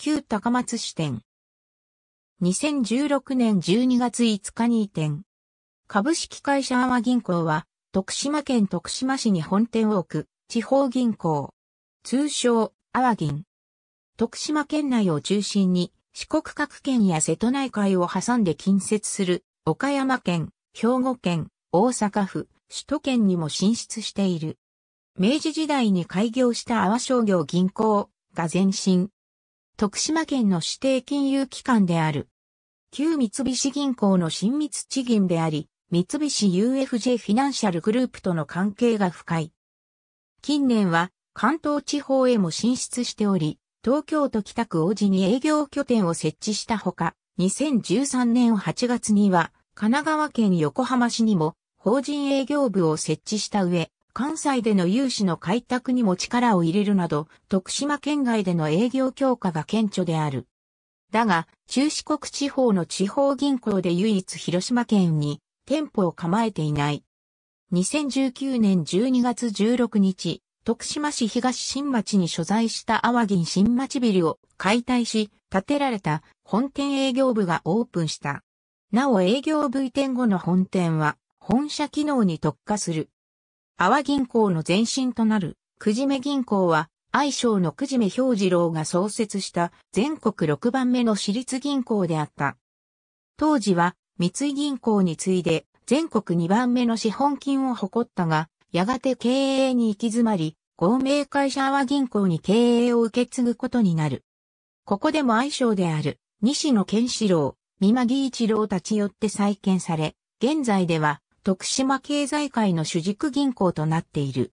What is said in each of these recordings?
旧高松支店。2016年12月5日に移転。株式会社阿波銀行は、徳島県徳島市に本店を置く地方銀行。通称、阿波銀。徳島県内を中心に、四国各県や瀬戸内海を挟んで近接する、岡山県、兵庫県、大阪府、首都圏にも進出している。明治時代に開業した阿波商業銀行が前身、徳島県の指定金融機関である。旧三菱銀行の親密地銀であり、三菱 UFJ フィナンシャルグループとの関係が深い。近年は関東地方へも進出しており、東京都北区王子に営業拠点を設置したほか、2013年8月には神奈川県横浜市にも法人営業部を設置した上、関西での融資の開拓にも力を入れるなど、徳島県外での営業強化が顕著である。だが、中四国地方の地方銀行で唯一広島県に店舗を構えていない。2019年12月16日、徳島市東新町に所在した阿波銀新町ビルを解体し、建てられた本店営業部がオープンした。なお営業部移転後の本店は、本社機能に特化する。阿波銀行の前身となる、くじめ銀行は、愛称のくじめ氷次郎が創設した全国6番目の私立銀行であった。当時は、三井銀行に次いで、全国2番目の資本金を誇ったが、やがて経営に行き詰まり、合名会社阿波銀行に経営を受け継ぐことになる。ここでも愛称である、西野健志郎、三間義一郎たちよって再建され、現在では、徳島経済界の主軸銀行となっている。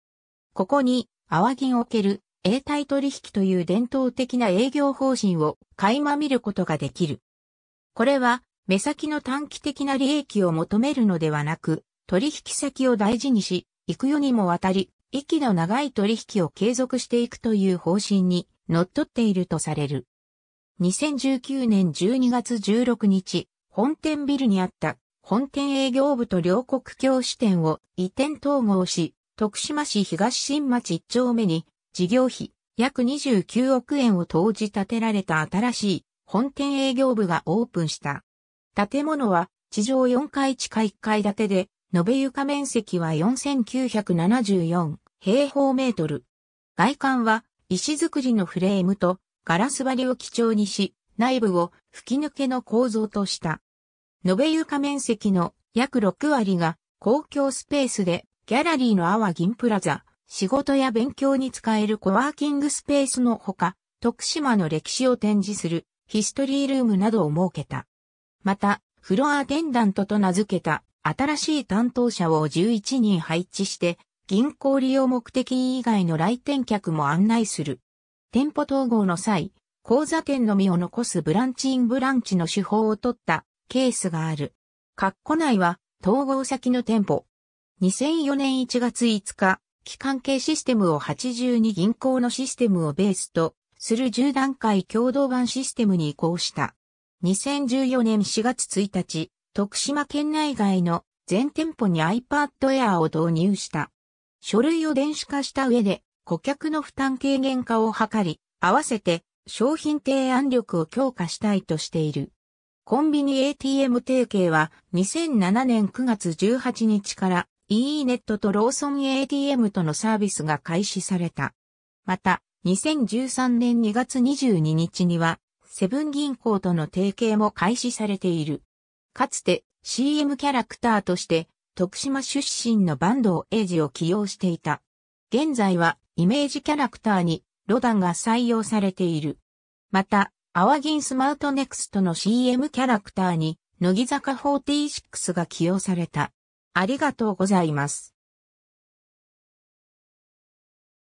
ここに、淡銀をける、永代取引という伝統的な営業方針を垣間見ることができる。これは、目先の短期的な利益を求めるのではなく、取引先を大事にし、幾世にもわたり、息の長い取引を継続していくという方針に、乗っ取っているとされる。2019年12月16日、本店ビルにあった本店営業部と両国境支店を移転統合し、徳島市東新町1丁目に事業費約29億円を投じ建てられた新しい本店営業部がオープンした。建物は地上4階地下1階建てで、延べ床面積は4974平方メートル。外観は石造りのフレームとガラス張りを基調にし、内部を吹き抜けの構造とした。延べ床面積の約6割が公共スペースで、ギャラリーの阿波銀プラザ、仕事や勉強に使えるコワーキングスペースのほか、徳島の歴史を展示するヒストリールームなどを設けた。また、フロアアテンダントと名付けた新しい担当者を11人配置して、銀行利用目的以外の来店客も案内する。店舗統合の際、講座店のみを残すブランチインブランチの手法を取ったケースがある。括弧内は統合先の店舗。2004年1月5日、機関系システムを82銀行のシステムをベースとする10段階共同版システムに移行した。2014年4月1日、徳島県内外の全店舗に iPad Air を導入した。書類を電子化した上で顧客の負担軽減化を図り、合わせて商品提案力を強化したいとしている。コンビニ ATM 提携は2007年9月18日から EE ネットとローソン ATM とのサービスが開始された。また、2013年2月22日には、セブン銀行との提携も開始されている。かつて CM キャラクターとして徳島出身の坂東英二を起用していた。現在はイメージキャラクターにロダンが採用されている。また、アワギンスマートネクストの CM キャラクターに、乃木坂46が起用された。ありがとうございます。